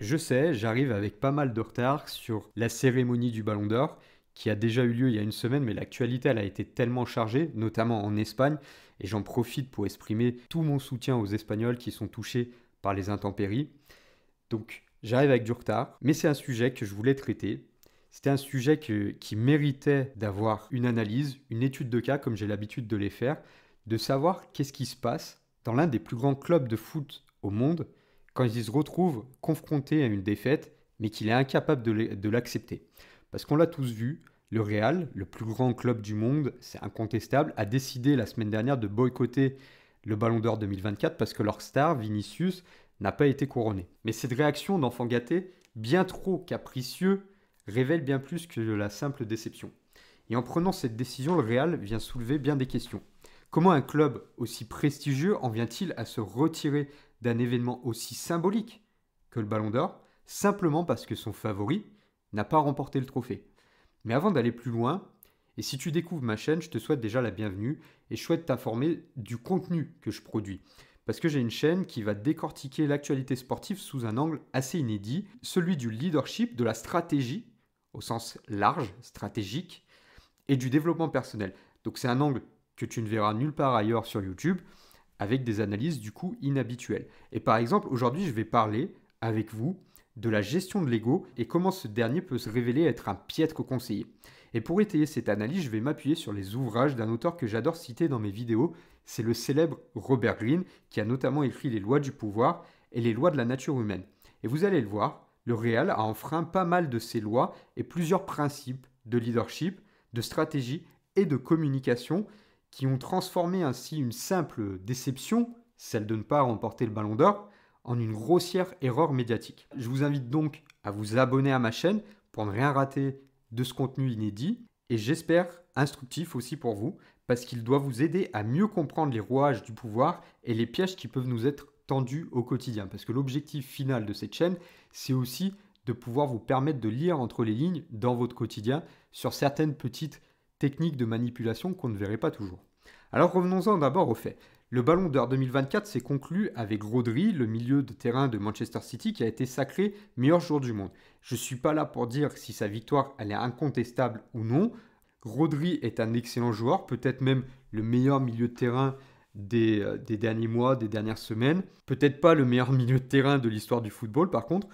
Je sais, j'arrive avec pas mal de retard sur la cérémonie du Ballon d'Or qui a déjà eu lieu il y a une semaine, mais l'actualité elle a été tellement chargée, notamment en Espagne, et j'en profite pour exprimer tout mon soutien aux Espagnols qui sont touchés par les intempéries. Donc j'arrive avec du retard, mais c'est un sujet que je voulais traiter. C'était un sujet qui méritait d'avoir une analyse, une étude de cas, comme j'ai l'habitude de les faire, de savoir qu'est-ce qui se passe dans l'un des plus grands clubs de foot au monde, quand ils se retrouvent confronté à une défaite, mais qu'il est incapable de l'accepter. Parce qu'on l'a tous vu, le Real, le plus grand club du monde, c'est incontestable, a décidé la semaine dernière de boycotter le Ballon d'Or 2024 parce que leur star, Vinicius, n'a pas été couronné. Mais cette réaction d'enfant gâté, bien trop capricieux, révèle bien plus que la simple déception. Et en prenant cette décision, le Real vient soulever bien des questions. Comment un club aussi prestigieux en vient-il à se retirer d'un événement aussi symbolique que le Ballon d'Or, simplement parce que son favori n'a pas remporté le trophée. Mais avant d'aller plus loin, et si tu découvres ma chaîne, je te souhaite déjà la bienvenue et je souhaite t'informer du contenu que je produis. Parce que j'ai une chaîne qui va décortiquer l'actualité sportive sous un angle assez inédit, celui du leadership, de la stratégie, au sens large, stratégique, et du développement personnel. Donc c'est un angle que tu ne verras nulle part ailleurs sur YouTube avec des analyses du coup inhabituelles. Et par exemple, aujourd'hui, je vais parler avec vous de la gestion de l'ego et comment ce dernier peut se révéler être un piètre conseiller. Et pour étayer cette analyse, je vais m'appuyer sur les ouvrages d'un auteur que j'adore citer dans mes vidéos, c'est le célèbre Robert Greene, qui a notamment écrit Les lois du pouvoir et les lois de la nature humaine. Et vous allez le voir, le réel a enfreint pas mal de ces lois et plusieurs principes de leadership, de stratégie et de communication qui ont transformé ainsi une simple déception, celle de ne pas remporter le ballon d'or, en une grossière erreur médiatique. Je vous invite donc à vous abonner à ma chaîne pour ne rien rater de ce contenu inédit et j'espère instructif aussi pour vous parce qu'il doit vous aider à mieux comprendre les rouages du pouvoir et les pièges qui peuvent nous être tendus au quotidien. Parce que l'objectif final de cette chaîne, c'est aussi de pouvoir vous permettre de lire entre les lignes dans votre quotidien sur certaines petites technique de manipulation qu'on ne verrait pas toujours. Alors revenons-en d'abord au fait. Le Ballon d'Or 2024 s'est conclu avec Rodri, le milieu de terrain de Manchester City, qui a été sacré meilleur joueur du monde. Je ne suis pas là pour dire si sa victoire est incontestable ou non. Rodri est un excellent joueur, peut-être même le meilleur milieu de terrain des, euh, des, derniers mois, des dernières semaines. Peut-être pas le meilleur milieu de terrain de l'histoire du football, par contre,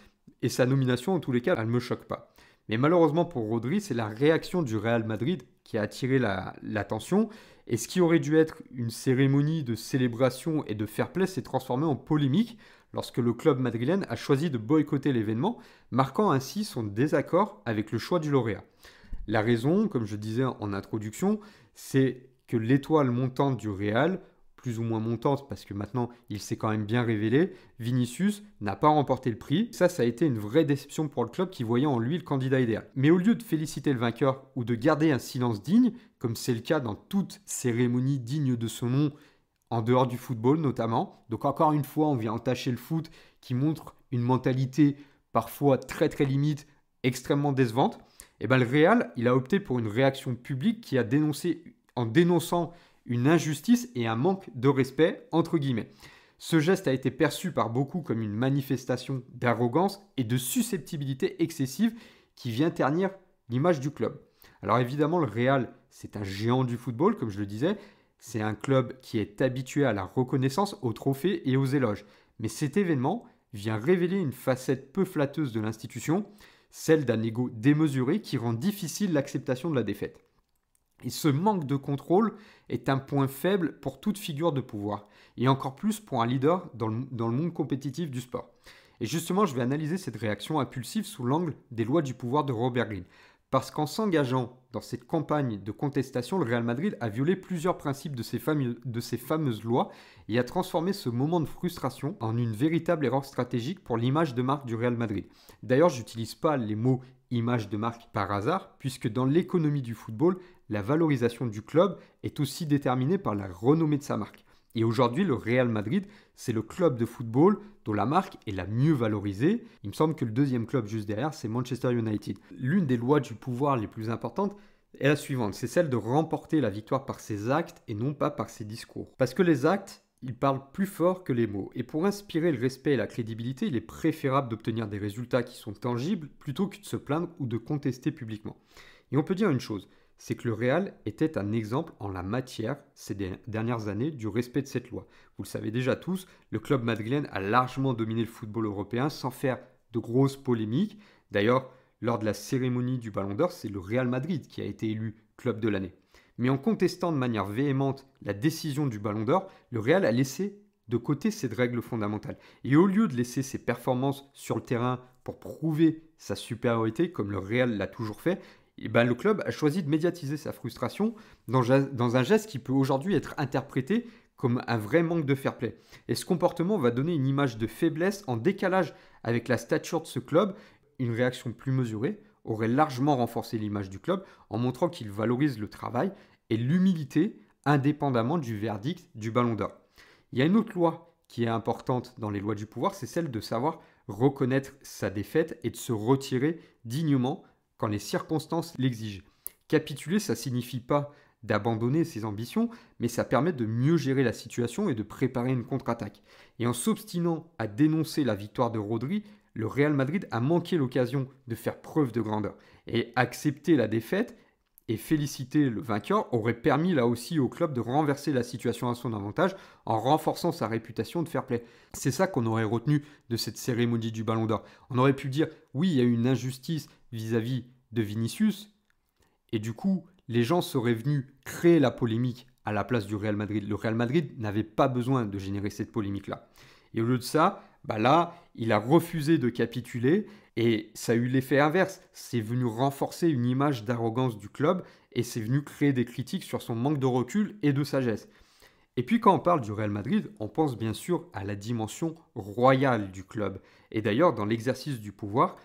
et sa nomination, en tous les cas, elle ne me choque pas. Mais malheureusement pour Rodri, c'est la réaction du Real Madrid qui a attiré l'attention. et ce qui aurait dû être une cérémonie de célébration et de fair play s'est transformé en polémique lorsque le club madrilène a choisi de boycotter l'événement, marquant ainsi son désaccord avec le choix du lauréat. La raison, comme je disais en introduction, c'est que l'étoile montante du Real plus ou moins montante, parce que maintenant il s'est quand même bien révélé, Vinicius n'a pas remporté le prix. Ça, ça a été une vraie déception pour le club qui voyait en lui le candidat idéal. Mais au lieu de féliciter le vainqueur ou de garder un silence digne, comme c'est le cas dans toute cérémonie digne de ce nom, en dehors du football notamment, donc encore une fois, on vient entacher le foot qui montre une mentalité parfois très très limite, extrêmement décevante. Et eh ben le Real, il a opté pour une réaction publique qui a dénoncé en dénonçant une injustice et un manque de respect, entre guillemets. Ce geste a été perçu par beaucoup comme une manifestation d'arrogance et de susceptibilité excessive qui vient ternir l'image du club. Alors évidemment, le Real, c'est un géant du football, comme je le disais. C'est un club qui est habitué à la reconnaissance, aux trophées et aux éloges. Mais cet événement vient révéler une facette peu flatteuse de l'institution, celle d'un ego démesuré qui rend difficile l'acceptation de la défaite. Et ce manque de contrôle est un point faible pour toute figure de pouvoir, et encore plus pour un leader dans le, monde compétitif du sport. Et justement, je vais analyser cette réaction impulsive sous l'angle des lois du pouvoir de Robert Green. Parce qu'en s'engageant dans cette campagne de contestation, le Real Madrid a violé plusieurs principes de ces, de ces fameuses lois et a transformé ce moment de frustration en une véritable erreur stratégique pour l'image de marque du Real Madrid. D'ailleurs, je n'utilise pas les mots image de marque par hasard, puisque dans l'économie du football, la valorisation du club est aussi déterminée par la renommée de sa marque. Et aujourd'hui, le Real Madrid, c'est le club de football dont la marque est la mieux valorisée. Il me semble que le deuxième club juste derrière, c'est Manchester United. L'une des lois du pouvoir les plus importantes est la suivante, c'est celle de remporter la victoire par ses actes et non pas par ses discours. Parce que les actes, ils parlent plus fort que les mots. Et pour inspirer le respect et la crédibilité, il est préférable d'obtenir des résultats qui sont tangibles plutôt que de se plaindre ou de contester publiquement. Et on peut dire une chose, c'est que le Real était un exemple en la matière ces dernières années du respect de cette loi. Vous le savez déjà tous, le club madrilène a largement dominé le football européen sans faire de grosses polémiques. D'ailleurs, lors de la cérémonie du Ballon d'Or, c'est le Real Madrid qui a été élu club de l'année. Mais en contestant de manière véhémente la décision du Ballon d'Or, le Real a laissé de côté cette règle fondamentale. Et au lieu de laisser ses performances sur le terrain pour prouver sa supériorité, comme le Real l'a toujours fait, ben, le club a choisi de médiatiser sa frustration dans un geste qui peut aujourd'hui être interprété comme un vrai manque de fair play. Et ce comportement va donner une image de faiblesse en décalage avec la stature de ce club. Une réaction plus mesurée aurait largement renforcé l'image du club en montrant qu'il valorise le travail et l'humilité indépendamment du verdict du ballon d'or. Il y a une autre loi qui est importante dans les lois du pouvoir, c'est celle de savoir reconnaître sa défaite et de se retirer dignement les circonstances l'exigent. Capituler, ça signifie pas d'abandonner ses ambitions, mais ça permet de mieux gérer la situation et de préparer une contre-attaque. Et en s'obstinant à dénoncer la victoire de Rodri, le Real Madrid a manqué l'occasion de faire preuve de grandeur. Et accepter la défaite et féliciter le vainqueur aurait permis là aussi au club de renverser la situation à son avantage en renforçant sa réputation de fair play. C'est ça qu'on aurait retenu de cette cérémonie du Ballon d'Or. On aurait pu dire oui, il y a eu une injustice vis-à-vis vis à vis de Vinicius. Et du coup, les gens seraient venus créer la polémique à la place du Real Madrid. Le Real Madrid n'avait pas besoin de générer cette polémique-là. Et au lieu de ça, bah là, il a refusé de capituler et ça a eu l'effet inverse. C'est venu renforcer une image d'arrogance du club et c'est venu créer des critiques sur son manque de recul et de sagesse. Et puis quand on parle du Real Madrid, on pense bien sûr à la dimension royale du club. Et d'ailleurs, dans l'exercice du pouvoir,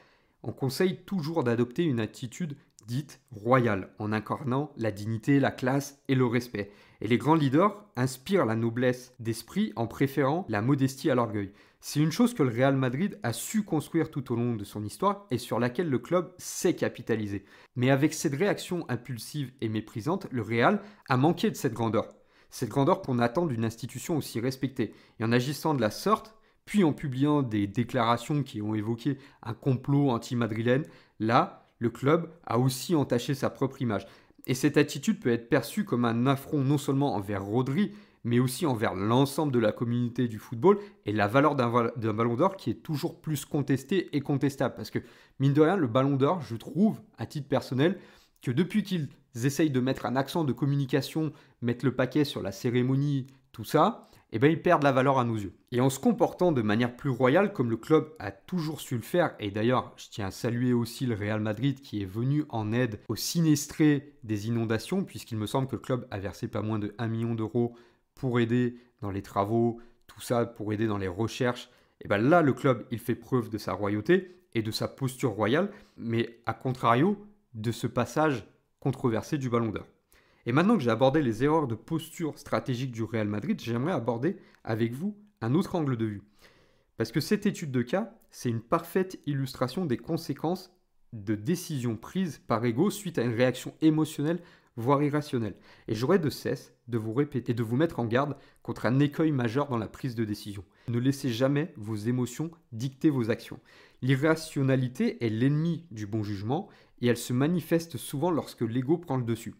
on conseille toujours d'adopter une attitude dite royale, en incarnant la dignité, la classe et le respect. Et les grands leaders inspirent la noblesse d'esprit en préférant la modestie à l'orgueil. C'est une chose que le Real Madrid a su construire tout au long de son histoire et sur laquelle le club s'est capitalisé. Mais avec cette réaction impulsive et méprisante, le Real a manqué de cette grandeur. Cette grandeur qu'on attend d'une institution aussi respectée. Et en agissant de la sorte, puis en publiant des déclarations qui ont évoqué un complot anti-madrilène, là, le club a aussi entaché sa propre image. Et cette attitude peut être perçue comme un affront non seulement envers Rodri, mais aussi envers l'ensemble de la communauté du football et la valeur d'un ballon d'or qui est toujours plus contesté et contestable. Parce que, mine de rien, le ballon d'or, je trouve, à titre personnel, que depuis qu'ils essayent de mettre un accent de communication, mettre le paquet sur la cérémonie, tout ça, eh ben, ils perdent la valeur à nos yeux. Et en se comportant de manière plus royale, comme le club a toujours su le faire, et d'ailleurs, je tiens à saluer aussi le Real Madrid qui est venu en aide aux sinistrés des inondations, puisqu'il me semble que le club a versé pas moins de 1 million d'euros pour aider dans les travaux, tout ça, pour aider dans les recherches. Et eh ben là, le club, il fait preuve de sa royauté et de sa posture royale, mais à contrario de ce passage controversé du Ballon d'Or. Et maintenant que j'ai abordé les erreurs de posture stratégique du Real Madrid, j'aimerais aborder avec vous un autre angle de vue. Parce que cette étude de cas, c'est une parfaite illustration des conséquences de décisions prises par ego suite à une réaction émotionnelle, voire irrationnelle. Et j'aurais de cesse de vous répéter et de vous mettre en garde contre un écueil majeur dans la prise de décision. Ne laissez jamais vos émotions dicter vos actions. L'irrationalité est l'ennemi du bon jugement et elle se manifeste souvent lorsque l'ego prend le dessus.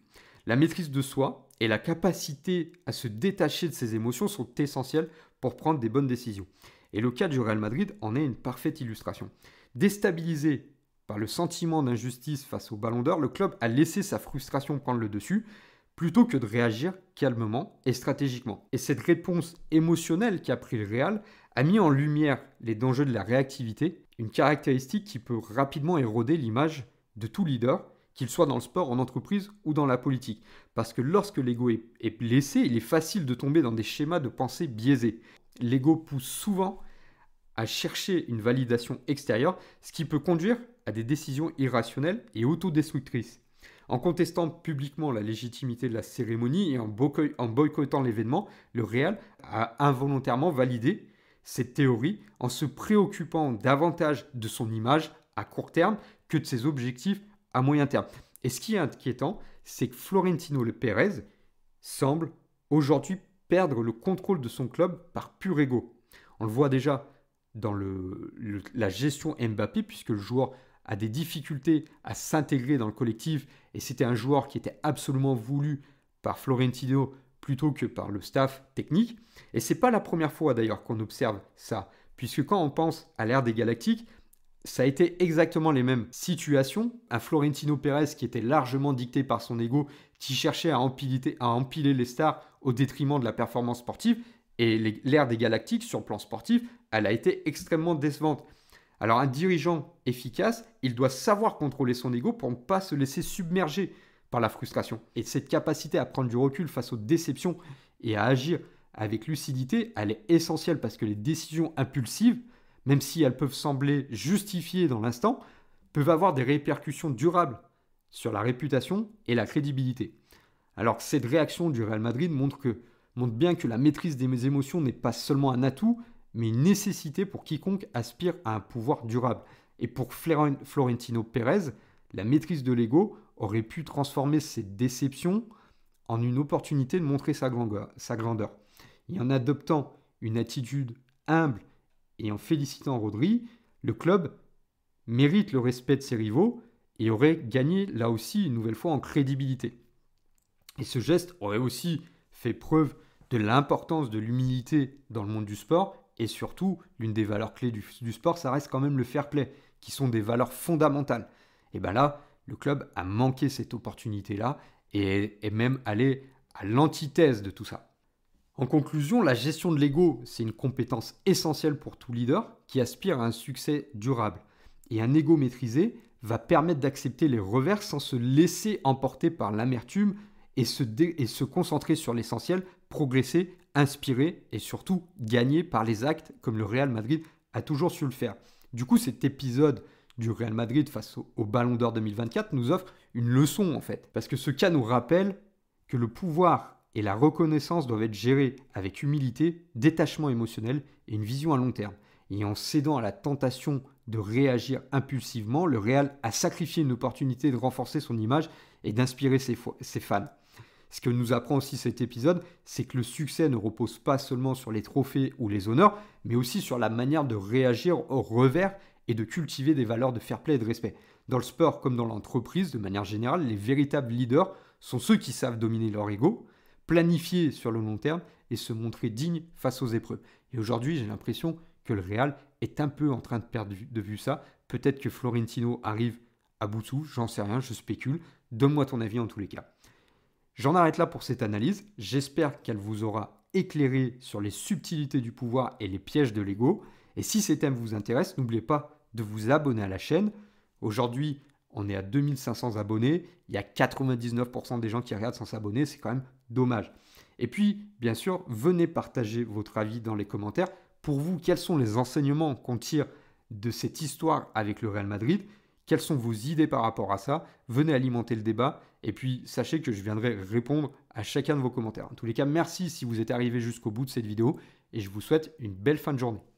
La maîtrise de soi et la capacité à se détacher de ses émotions sont essentielles pour prendre des bonnes décisions. Et le cas du Real Madrid en est une parfaite illustration. Déstabilisé par le sentiment d'injustice face au ballon d'or, le club a laissé sa frustration prendre le dessus plutôt que de réagir calmement et stratégiquement. Et cette réponse émotionnelle qu'a pris le Real a mis en lumière les dangers de la réactivité, une caractéristique qui peut rapidement éroder l'image de tout leader qu'il soit dans le sport, en entreprise ou dans la politique. Parce que lorsque l'ego est blessé, il est facile de tomber dans des schémas de pensée biaisés. L'ego pousse souvent à chercher une validation extérieure, ce qui peut conduire à des décisions irrationnelles et autodestructrices. En contestant publiquement la légitimité de la cérémonie et en, boycottant l'événement, le réel a involontairement validé cette théorie en se préoccupant davantage de son image à court terme que de ses objectifs à moyen terme. Et ce qui est inquiétant, c'est que Florentino le Pérez semble aujourd'hui perdre le contrôle de son club par pur ego. On le voit déjà dans la gestion Mbappé, puisque le joueur a des difficultés à s'intégrer dans le collectif, et c'était un joueur qui était absolument voulu par Florentino plutôt que par le staff technique. Et c'est pas la première fois d'ailleurs qu'on observe ça, puisque quand on pense à l'ère des Galactiques, ça a été exactement les mêmes situations. Un Florentino Pérez qui était largement dicté par son ego, qui cherchait à empiler, les stars au détriment de la performance sportive. Et l'ère des Galactiques, sur plan sportif, elle a été extrêmement décevante. Alors un dirigeant efficace, il doit savoir contrôler son ego pour ne pas se laisser submerger par la frustration. Et cette capacité à prendre du recul face aux déceptions et à agir avec lucidité, elle est essentielle parce que les décisions impulsives même si elles peuvent sembler justifiées dans l'instant, peuvent avoir des répercussions durables sur la réputation et la crédibilité. Alors cette réaction du Real Madrid montre, que, montre bien que la maîtrise des émotions n'est pas seulement un atout, mais une nécessité pour quiconque aspire à un pouvoir durable. Et pour Florentino Pérez, la maîtrise de l'ego aurait pu transformer ses déceptions en une opportunité de montrer sa Sa grandeur. Et en adoptant une attitude humble et en félicitant Rodri, le club mérite le respect de ses rivaux et aurait gagné là aussi une nouvelle fois en crédibilité. Et ce geste aurait aussi fait preuve de l'importance de l'humilité dans le monde du sport et surtout l'une des valeurs clés du, du, sport, ça reste quand même le fair play, qui sont des valeurs fondamentales. Et bien là, le club a manqué cette opportunité-là et est même allé à l'antithèse de tout ça. En conclusion, la gestion de l'ego, c'est une compétence essentielle pour tout leader qui aspire à un succès durable. Et un ego maîtrisé va permettre d'accepter les revers sans se laisser emporter par l'amertume et se, concentrer sur l'essentiel, progresser, inspirer et surtout gagner par les actes comme le Real Madrid a toujours su le faire. Du coup, cet épisode du Real Madrid face au, au Ballon d'Or 2024 nous offre une leçon en fait. Parce que ce cas nous rappelle que le pouvoir et la reconnaissance doit être gérée avec humilité, détachement émotionnel et une vision à long terme. Et en cédant à la tentation de réagir impulsivement, le Real a sacrifié une opportunité de renforcer son image et d'inspirer ses, fans. Ce que nous apprend aussi cet épisode, c'est que le succès ne repose pas seulement sur les trophées ou les honneurs, mais aussi sur la manière de réagir au revers et de cultiver des valeurs de fair play et de respect. Dans le sport comme dans l'entreprise, de manière générale, les véritables leaders sont ceux qui savent dominer leur ego, planifier sur le long terme et se montrer digne face aux épreuves. Et aujourd'hui, j'ai l'impression que le Real est un peu en train de perdre de vue ça. Peut-être que Florentino arrive à bout de j'en sais rien, je spécule. Donne-moi ton avis en tous les cas. J'en arrête là pour cette analyse. J'espère qu'elle vous aura éclairé sur les subtilités du pouvoir et les pièges de l'ego. Et si ces thèmes vous intéressent, n'oubliez pas de vous abonner à la chaîne. Aujourd'hui, on est à 2500 abonnés, il y a 99% des gens qui regardent sans s'abonner, c'est quand même dommage. Et puis, bien sûr, venez partager votre avis dans les commentaires. Pour vous, quels sont les enseignements qu'on tire de cette histoire avec le Real Madrid Quelles sont vos idées par rapport à ça Venez alimenter le débat. Et puis, sachez que je viendrai répondre à chacun de vos commentaires. En tous les cas, merci si vous êtes arrivé jusqu'au bout de cette vidéo. Et je vous souhaite une belle fin de journée.